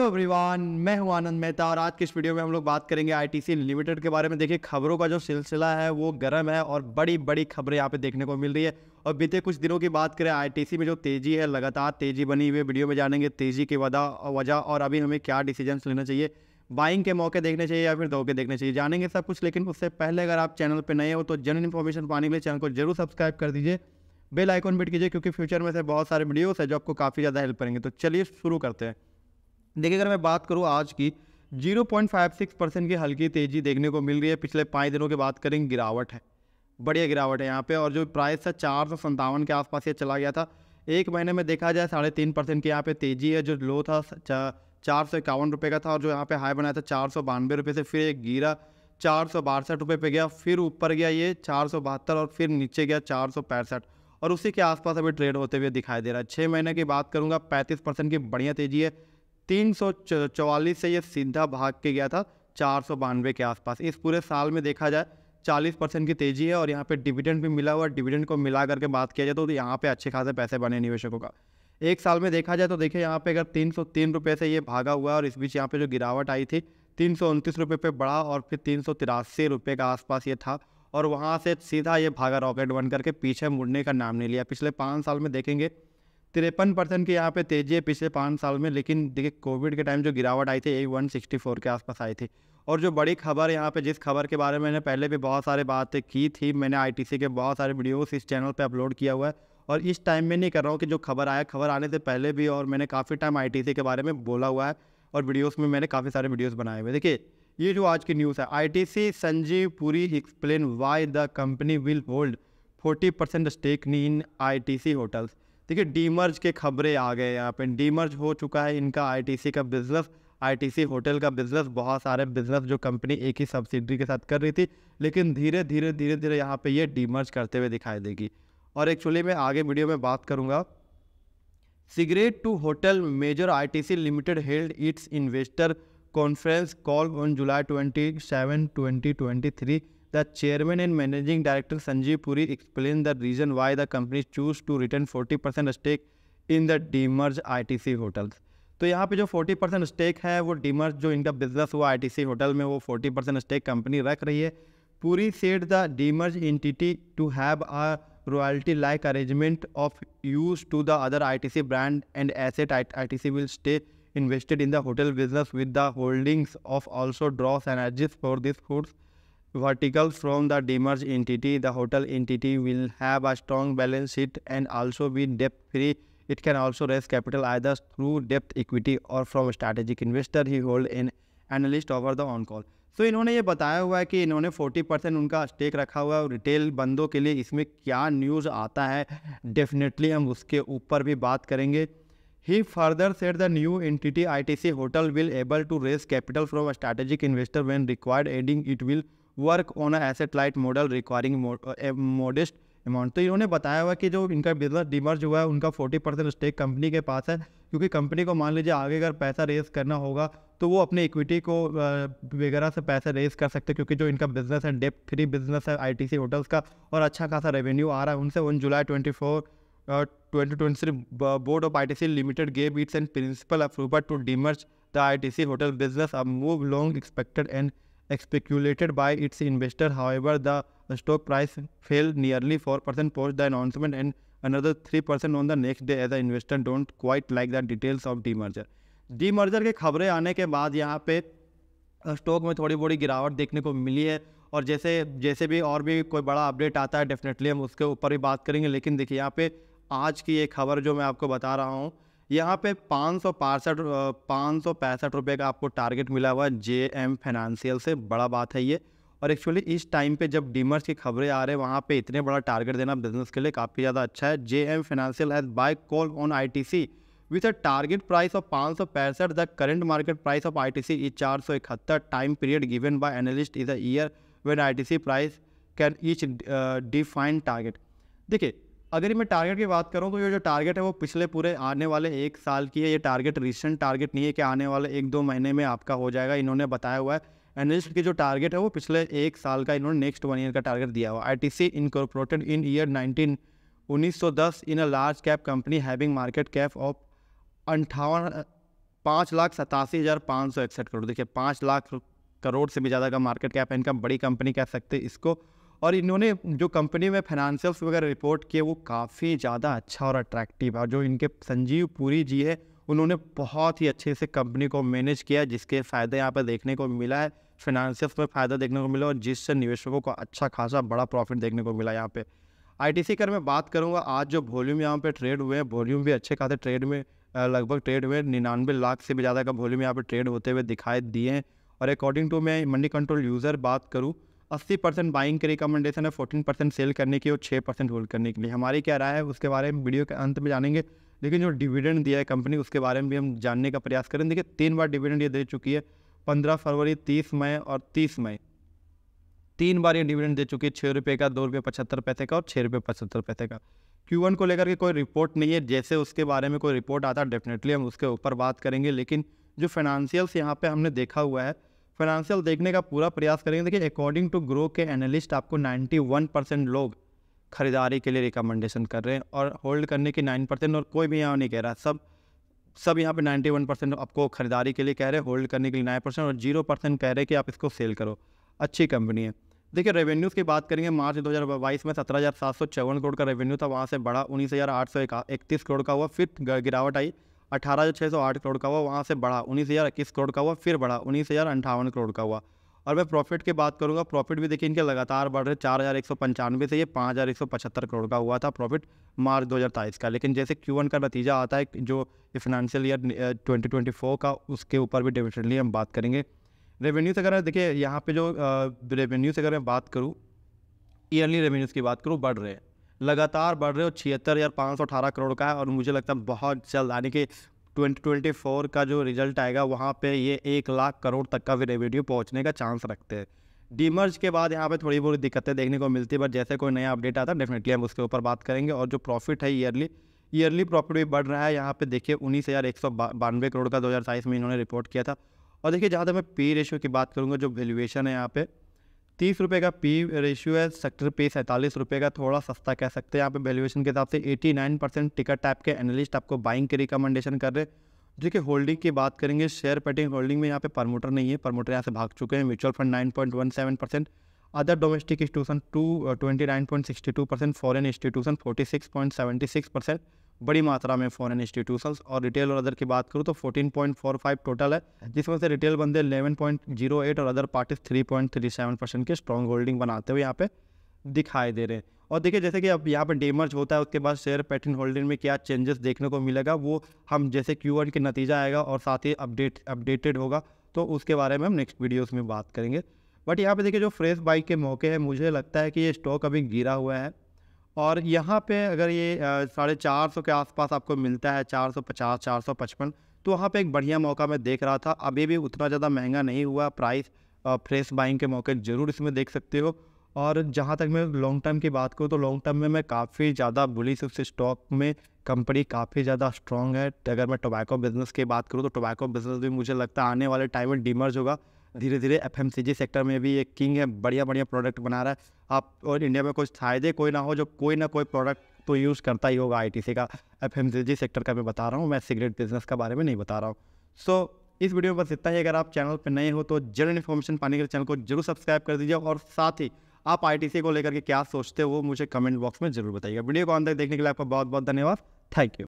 Everyone मैं हूं आनंद मेहता और आज के इस वीडियो में हम लोग बात करेंगे आईटीसी लिमिटेड के बारे में देखिए खबरों का जो सिलसिला है वो गर्म है और बड़ी बड़ी खबरें यहाँ पे देखने को मिल रही है और बीते कुछ दिनों की बात करें आईटीसी में जो तेज़ी है लगातार तेज़ी बनी हुई है वीडियो में जानेंगे तेज़ी की वजह और अभी हमें क्या डिसीजन लेना चाहिए बाइंग के मौके देखने चाहिए या फिर धोखे देखने चाहिए जानेंगे सब कुछ लेकिन उससे पहले अगर आप चैनल पर नए हो तो जनरल इन्फॉर्मेशन पाने के लिए चैनल को जरूर सब्सक्राइब कर दीजिए बेल आइकॉन बिट कीजिए क्योंकि फ्यूचर में से बहुत सारे वीडियोस है जो आपको काफ़ी ज़्यादा हेल्प करेंगे तो चलिए शुरू करते हैं देखिए अगर मैं बात करूँ आज की 0.56 परसेंट की हल्की तेज़ी देखने को मिल रही है पिछले पाँच दिनों की बात करें गिरावट है बढ़िया गिरावट है यहाँ पे और जो प्राइस था चार सौ संतावन के आसपास ये चला गया था एक महीने में देखा जाए साढ़े तीन परसेंट की यहाँ पे तेज़ी है जो लो था चार सौ इक्यावन रुपये का था और जो यहाँ पे हाई बनाया था चार सौ बानवे रुपये से फिर एक गिरा चार सौ बासठ रुपये पे गया फिर ऊपर गया ये चार सौ बहत्तर और फिर नीचे गया चार सौ पैंसठ और उसी के आसपास अभी ट्रेड होते हुए दिखाई दे रहा है छः महीने की बात करूँगा पैंतीस परसेंट की बढ़िया तेज़ी है तीन सौ चौवालीस से ये सीधा भाग के गया था चार सौ बानवे के आसपास इस पूरे साल में देखा जाए चालीस परसेंट की तेजी है और यहाँ पे डिविडेंड भी मिला हुआ डिविडेंड को मिला करके बात किया जाए तो यहाँ पे अच्छे खासे पैसे बने निवेशकों का एक साल में देखा जाए तो देखिए यहाँ पे अगर तीन सौ तीन रुपये से ये भागा हुआ है और इस बीच यहाँ पे जो गिरावट आई थी तीन सौ उनतीस रुपये पे बढ़ा और फिर तीन सौ तिरासी रुपये का आसपास ये था और वहाँ से सीधा ये भागा रॉकेट बन करके पीछे मुड़ने का नाम नहीं लिया पिछले पाँच साल में देखेंगे तिरपन परसेंट की यहाँ पे तेजी है पिछले पाँच साल में लेकिन देखिए कोविड के टाइम जो गिरावट आई थी ए वन सिक्सटी फोर के आसपास आई थी और जो बड़ी खबर यहाँ पे जिस खबर के बारे में मैंने पहले भी बहुत सारे बातें की थी मैंने आईटीसी के बहुत सारे वीडियोस इस चैनल पे अपलोड किया हुआ है और इस टाइम में नहीं कर रहा हूँ कि जो खबर आया खबर आने से पहले भी और मैंने काफ़ी टाइम आई के बारे में बोला हुआ है और वीडियोज़ में मैंने काफ़ी सारे वीडियोज़ बनाए हुए देखिए ये जो आज की न्यूज़ है I Sanjiv Puri explain why the company will hold forty percent stake in I hotels देखिए डीमर्ज के खबरें आ गए यहाँ पे डीमर्ज हो चुका है इनका आईटीसी का बिज़नेस आईटीसी होटल का बिज़नेस बहुत सारे बिज़नेस जो कंपनी एक ही सब्सिडरी के साथ कर रही थी लेकिन धीरे धीरे धीरे धीरे यहाँ पे ये डीमर्ज करते हुए दिखाई देगी और एक्चुअली मैं आगे वीडियो में बात करूँगा cigarette to hotel major I limited held its investor conference call on July twenty seven twenty twenty three the chairman and managing director Sanjiv Puri explain the reason why the company chose to return forty percent stake in the demerge I T C hotels तो यहाँ पे जो forty percent stake है वो demerge जो इनका business हुआ I T C hotel में वो फोर्टी परसेंट स्टेक कंपनी रख रही है Puri set the demerge entity to have a royalty like arrangement of use to the other I T C brand and asset I T C will stay invested in the hotel business with the holdings of also dross energies for this foods vertical from the demerged entity, the hotel entity will have a strong balance sheet and also be debt free. It can also raise capital either through debt equity or from strategic investor He hold in analyst over the on call. तो इन्होंने ये बताया हुआ है कि इन्होंने 40 percent उनका stake रखा हुआ है और रिटेल बंदों के लिए इसमें क्या न्यूज़ आता है डेफिनेटली हम उसके ऊपर भी बात करेंगे he further said the new entity ITC hotel will able to raise capital from a strategic investor when required adding it will work on asset light model requiring modest amount तो इन्होंने बताया हुआ कि जो इनका बिजनेस डिमर्ज हुआ है उनका 40 परसेंट स्टेक कंपनी के पास है क्योंकि कंपनी को मान लीजिए आगे अगर पैसा रेज करना होगा तो वो अपने इक्विटी को वगैरह से पैसे रेज कर सकते हैं क्योंकि जो इनका बिजनेस है डेप फ्री बिजनेस है आईटीसी होटल्स का और अच्छा खासा रेवेन्यू आ रहा है उनसे उन July twenty four twenty twenty three board of I limited gave its and principal approver to demerge the I hotel business अब move long expected and speculated by its investor however the stock price fell nearly four percent post the announcement and another three percent on the next day as a investor don't quite like the details of demerger demerger के खबरें आने के बाद यहाँ पे stock में थोड़ी बड़ी गिरावट देखने को मिली है और जैसे जैसे भी और भी कोई बड़ा अपडेट आता है डेफिनेटली हम उसके ऊपर भी बात करेंगे लेकिन देखिए यहाँ पे आज की ये खबर जो मैं आपको बता रहा हूँ यहाँ पे पाँच सौ पैंसठ पाँच सौ पैंसठ रुपये का आपको टारगेट मिला हुआ है जे एम फाइनेंशियल से बड़ा बात है ये और एक्चुअली इस टाइम पे जब डीमर्स की खबरें आ रहे हैं वहाँ पे इतने बड़ा टारगेट देना बिजनेस के लिए काफ़ी ज़्यादा अच्छा है J M financial has buy call on I T C with a target price of पाँच सौ पैंसठ the current market price of I T C is चार सौ इकहत्तर time period given by analyst is a year when I T C price can each define target देखिए अगर मैं target की बात करूँ तो ये जो टारगेट है वो पिछले पूरे आने वाले एक साल की है ये टारगेट रिसेंट टारगेट नहीं है कि आने वाले एक दो महीने में आपका हो जाएगा इन्होंने बताया हुआ है एनलिस्ट की जो टारगेट है वो पिछले एक साल का इन्होंने नेक्स्ट वन ईयर का टारगेट दिया हुआ I T C incorporated in year nineteen उन्नीस सौ दस in a large cap company having market cap of अंठावन पाँच लाख सतासी हज़ार पाँच सौ इकसठ करोड़ देखिए पाँच लाख करोड़ से भी ज़्यादा का मार्केट कैप है इनका बड़ी कंपनी कह सकते इसको और इन्होंने जो कंपनी में फाइनेंशियल्स वगैरह रिपोर्ट किए वो काफ़ी ज़्यादा अच्छा और अट्रैक्टिव है जो इनके संजीव पुरी जी है उन्होंने बहुत ही अच्छे से कंपनी को मैनेज किया जिसके फ़ायदे यहाँ पर देखने को मिला है फाइनेंशियल्स में फ़ायदा देखने को मिला और जिससे निवेशकों को अच्छा खासा बड़ा प्रॉफिट देखने को मिला यहाँ टी सी कर मैं बात करूँगा आज जो वॉल्यूम यहाँ पर ट्रेड हुए हैं वॉल्यूम भी अच्छे खासे ट्रेड में लगभग ट्रेड हुए निन्यानवे लाख से भी ज़्यादा का वॉल्यूम यहाँ पर ट्रेड होते हुए दिखाई दिए हैं और अकॉर्डिंग टू मैं मंडी कंट्रोल यूज़र बात करूँ अस्सी परसेंट बाइंग की रिकमेंडेशन है फोर्टीन परसेंट सेल करने की और छः परसेंट होल्ड करने के लिए हमारी क्या राय है उसके बारे में वीडियो के अंत में जानेंगे लेकिन जो डिविडेंड दिया है कंपनी उसके बारे में भी हम जानने का प्रयास करें देखिए तीन बार डिविडेंड ये दे चुकी है पंद्रह फरवरी तीस मई और तीस मई तीन बार ये डिविडेंड दे चुकी है छः रुपये का दो रुपये पचहत्तर पैसे का और छः रुपये पचहत्तर पैसे का क्यू को लेकर के कोई रिपोर्ट नहीं है जैसे उसके बारे में कोई रिपोर्ट आता डेफिनेटली हम उसके ऊपर बात करेंगे लेकिन जो फाइनेंशियल्स यहाँ पर हमने देखा हुआ है फाइनेंशियल देखने का पूरा प्रयास करेंगे देखिए अकॉर्डिंग टू ग्रो के एनालिस्ट आपको 91 परसेंट लोग खरीदारी के लिए रिकमेंडेशन कर रहे हैं और होल्ड करने की 9 परसेंट और कोई भी यहाँ नहीं कह रहा सब सब यहाँ पे 91 परसेंट आपको खरीदारी के लिए कह रहे हैं होल्ड करने के लिए नाइन परसेंट और जीरो परसेंट कह रहे हैं कि आप इसको सेल करो अच्छी कंपनी है देखिए रेवेन्यूज़ की बात करेंगे मार्च दो में सत्रह हज़ार सात सौ चौवन करोड़ का रेवेन्यू था वहाँ से बढ़ा उन्नीस हज़ार आठ सौ करोड़ का हुआ फिर गिरावट आई अठारह जो छः सौ आठ करोड़ का हुआ वहाँ से बढ़ा उन्नीस हज़ार इक्कीस करोड़ का हुआ फिर बढ़ा उन्नीस हज़ार अंठावन करोड़ का हुआ और मैं प्रॉफिट की बात करूँगा प्रॉफिट भी देखिए इनके लगातार बढ़ रहे चार हज़ार एक सौ पंचानवे से ये पाँच हज़ार एक सौ पचहत्तर करोड़ का हुआ था प्रॉफिट मार्च दो हज़ार तेईस का लेकिन जैसे क्यू वन का नतीजा आता है जो financial year twenty twenty four का उसके ऊपर भी डिविडेंटली हम बात करेंगे रेवेन्यू से अगर देखिए यहाँ पे जो रेवेन्यू से अगर मैं बात करूँ ईयरली रेवेन्यूज़ की बात करूँ बढ़ रहे हैं लगातार बढ़ रहे हो छिहत्तर हज़ार पाँच सौ अठारह करोड़ का है और मुझे लगता है बहुत जल्द यानी कि ट्वेंटी ट्वेंटी फोर का जो रिजल्ट आएगा वहाँ पे ये एक लाख करोड़ तक का भी रेवेन्यू पहुँचने का चांस रखते हैं डीमर्ज के बाद यहाँ पे थोड़ी बहुत दिक्कतें देखने को मिलती है बट जैसे कोई नया अपडेट आता है डेफिनेटली हम उसके ऊपर बात करेंगे और जो प्रॉफिट है ईयरली ईयरली प्रॉफिट भी बढ़ रहा है यहाँ पे देखिए उन्नीस हज़ार एक सौ बानवे करोड़ का दो हज़ार में इन्होंने रिपोर्ट किया था और देखिए जहाँ तक मैं पे रेशियो की बात करूँगा जो वैल्यूएशन है यहाँ पर तीस रुपये का पी रेशियो है सेक्टर पे सैंतालीस रुपये का थोड़ा सस्ता कह सकते हैं यहाँ पे वैल्यूएशन के हिसाब से 89 परसेंट टिकट टाइप के एनालिस्ट आपको बाइंग के रिकमेंडेशन कर रहे हैं कि होल्डिंग की बात करेंगे शेयर पेटिंग होल्डिंग में यहाँ पे प्रमोटर नहीं है प्रमोटर यहाँ से भाग चुके हैं mutual fund nine point one seven percent other domestic institution to twenty nine point sixty two percent foreign institution forty six point seventy six percent बड़ी मात्रा में फॉरेन इंस्टीट्यूशंस और रिटेल और अदर की बात करूँ तो 14.45 टोटल है जिसमें से रिटेल बंदे 11.08 और अदर पार्टीज 3.37 परसेंट के स्ट्रॉन्ग होल्डिंग बनाते हुए यहाँ पे दिखाई दे रहे हैं और देखिए जैसे कि अब यहाँ पर डेमर्ज होता है उसके बाद शेयर पैटर्न होल्डिंग में क्या चेंजेस देखने को मिलेगा वो हम जैसे क्यू के नतीजा आएगा और साथ ही अपडेट अपडेटेड होगा तो उसके बारे में हम नेक्स्ट वीडियोज़ में बात करेंगे बट यहाँ पे देखिए जो फ्रेश बाइक के मौके हैं मुझे लगता है कि ये स्टॉक अभी गिरा हुआ है और यहाँ पे अगर ये साढ़े चार सौ के आसपास आपको मिलता है चार सौ पचास चार सौ पचपन तो वहाँ पे एक बढ़िया मौका मैं देख रहा था अभी भी उतना ज़्यादा महंगा नहीं हुआ प्राइस फ्रेश बाइंग के मौके ज़रूर इसमें देख सकते हो और जहाँ तक मैं लॉन्ग टर्म की बात करूँ तो लॉन्ग टर्म में मैं काफ़ी ज़्यादा बुलिस उस स्टॉक में कंपनी काफ़ी ज़्यादा स्ट्रॉन्ग है अगर मैं टोबैको बिज़नेस की बात करूँ तो टोबैको बिज़नेस भी मुझे लगता है आने वाले टाइम में डिमर्ज होगा धीरे धीरे एफ सेक्टर में भी एक किंग है बढ़िया बढ़िया प्रोडक्ट बना रहा है आप और इंडिया में कुछ फायदे कोई ना हो जो कोई ना कोई प्रोडक्ट तो यूज़ करता ही होगा आई का एफ सेक्टर का मैं बता रहा हूँ मैं सिगरेट बिजनेस का बारे में नहीं बता रहा हूँ सो so, इस वीडियो में बस इतना ही अगर आप चैनल पर नए हो तो जनरल इन्फॉर्मेशन पाने के लिए चैनल को जरूर सब्सक्राइब कर दीजिए और साथ ही आप आई को लेकर के क्या सोचते हो मुझे कमेंट बॉक्स में जरूर बताइएगा वीडियो को अंदर देखने के लिए आपका बहुत बहुत धन्यवाद थैंक यू